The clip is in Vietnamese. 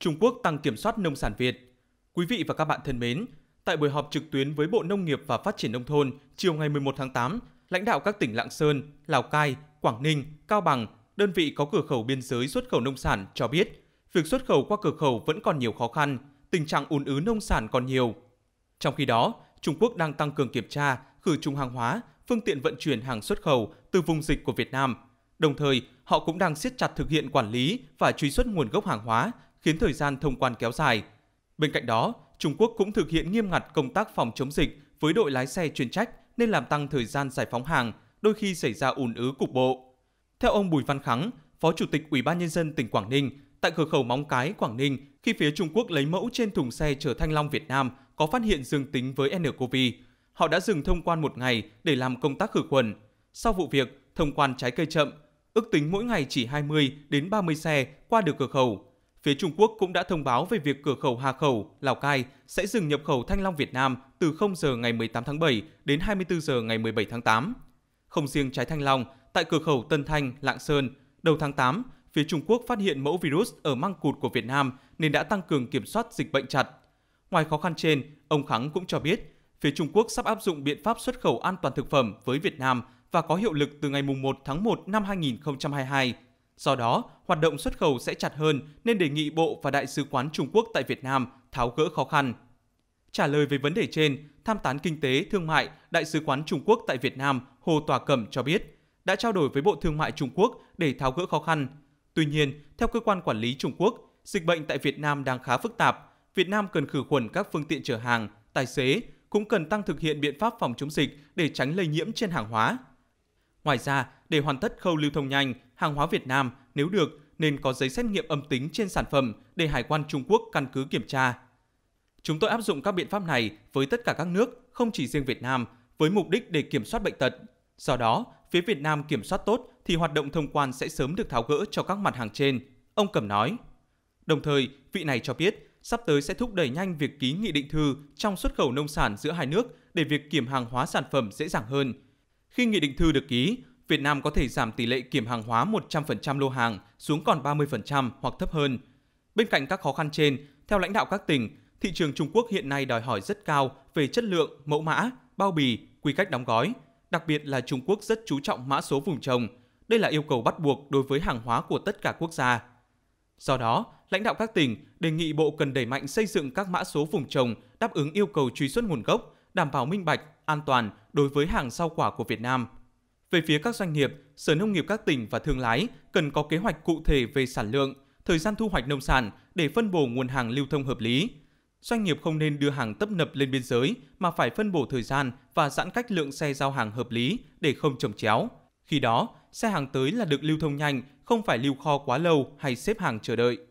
Trung Quốc tăng kiểm soát nông sản Việt. Quý vị và các bạn thân mến, tại buổi họp trực tuyến với Bộ Nông nghiệp và Phát triển Nông thôn chiều ngày 11 tháng 8, lãnh đạo các tỉnh Lạng Sơn, Lào Cai, Quảng Ninh, Cao Bằng, đơn vị có cửa khẩu biên giới xuất khẩu nông sản cho biết, việc xuất khẩu qua cửa khẩu vẫn còn nhiều khó khăn, tình trạng ùn ứ nông sản còn nhiều. Trong khi đó, Trung Quốc đang tăng cường kiểm tra, khử trùng hàng hóa, phương tiện vận chuyển hàng xuất khẩu từ vùng dịch của Việt Nam. Đồng thời, họ cũng đang siết chặt thực hiện quản lý và truy xuất nguồn gốc hàng hóa khiến thời gian thông quan kéo dài. Bên cạnh đó, Trung Quốc cũng thực hiện nghiêm ngặt công tác phòng chống dịch với đội lái xe chuyên trách nên làm tăng thời gian giải phóng hàng, đôi khi xảy ra ùn ứ cục bộ. Theo ông Bùi Văn Khắng, Phó Chủ tịch Ủy ban nhân dân tỉnh Quảng Ninh, tại cửa khẩu Móng Cái, Quảng Ninh, khi phía Trung Quốc lấy mẫu trên thùng xe chở Thanh Long Việt Nam có phát hiện dương tính với nCoV, họ đã dừng thông quan một ngày để làm công tác khử khuẩn. Sau vụ việc, thông quan trái cây chậm, ước tính mỗi ngày chỉ 20 đến 30 xe qua được cửa khẩu phía Trung Quốc cũng đã thông báo về việc cửa khẩu Hà Khẩu, Lào Cai sẽ dừng nhập khẩu thanh long Việt Nam từ 0 giờ ngày 18 tháng 7 đến 24 giờ ngày 17 tháng 8. Không riêng trái thanh long, tại cửa khẩu Tân Thanh, Lạng Sơn, đầu tháng 8, phía Trung Quốc phát hiện mẫu virus ở măng cụt của Việt Nam nên đã tăng cường kiểm soát dịch bệnh chặt. Ngoài khó khăn trên, ông Khắng cũng cho biết, phía Trung Quốc sắp áp dụng biện pháp xuất khẩu an toàn thực phẩm với Việt Nam và có hiệu lực từ ngày 1 tháng 1 năm 2022 Do đó, hoạt động xuất khẩu sẽ chặt hơn nên đề nghị Bộ và Đại sứ quán Trung Quốc tại Việt Nam tháo gỡ khó khăn. Trả lời về vấn đề trên, tham tán kinh tế thương mại Đại sứ quán Trung Quốc tại Việt Nam Hồ Tòa Cẩm cho biết đã trao đổi với Bộ Thương mại Trung Quốc để tháo gỡ khó khăn. Tuy nhiên, theo cơ quan quản lý Trung Quốc, dịch bệnh tại Việt Nam đang khá phức tạp. Việt Nam cần khử khuẩn các phương tiện chở hàng, tài xế, cũng cần tăng thực hiện biện pháp phòng chống dịch để tránh lây nhiễm trên hàng hóa. Ngoài ra, để hoàn tất khâu lưu thông nhanh hàng hóa Việt Nam nếu được nên có giấy xét nghiệm âm tính trên sản phẩm để Hải quan Trung Quốc căn cứ kiểm tra. Chúng tôi áp dụng các biện pháp này với tất cả các nước, không chỉ riêng Việt Nam, với mục đích để kiểm soát bệnh tật. Do đó, phía Việt Nam kiểm soát tốt thì hoạt động thông quan sẽ sớm được tháo gỡ cho các mặt hàng trên, ông Cẩm nói. Đồng thời, vị này cho biết sắp tới sẽ thúc đẩy nhanh việc ký nghị định thư trong xuất khẩu nông sản giữa hai nước để việc kiểm hàng hóa sản phẩm dễ dàng hơn. Khi nghị định thư được ký, Việt Nam có thể giảm tỷ lệ kiểm hàng hóa 100% lô hàng xuống còn 30% hoặc thấp hơn. Bên cạnh các khó khăn trên, theo lãnh đạo các tỉnh, thị trường Trung Quốc hiện nay đòi hỏi rất cao về chất lượng, mẫu mã, bao bì, quy cách đóng gói. Đặc biệt là Trung Quốc rất chú trọng mã số vùng trồng. Đây là yêu cầu bắt buộc đối với hàng hóa của tất cả quốc gia. Do đó, lãnh đạo các tỉnh đề nghị Bộ cần đẩy mạnh xây dựng các mã số vùng trồng đáp ứng yêu cầu truy xuất nguồn gốc, đảm bảo minh bạch, an toàn đối với hàng rau quả của Việt Nam – về phía các doanh nghiệp, Sở Nông nghiệp các tỉnh và thương lái cần có kế hoạch cụ thể về sản lượng, thời gian thu hoạch nông sản để phân bổ nguồn hàng lưu thông hợp lý. Doanh nghiệp không nên đưa hàng tấp nập lên biên giới mà phải phân bổ thời gian và giãn cách lượng xe giao hàng hợp lý để không trồng chéo. Khi đó, xe hàng tới là được lưu thông nhanh, không phải lưu kho quá lâu hay xếp hàng chờ đợi.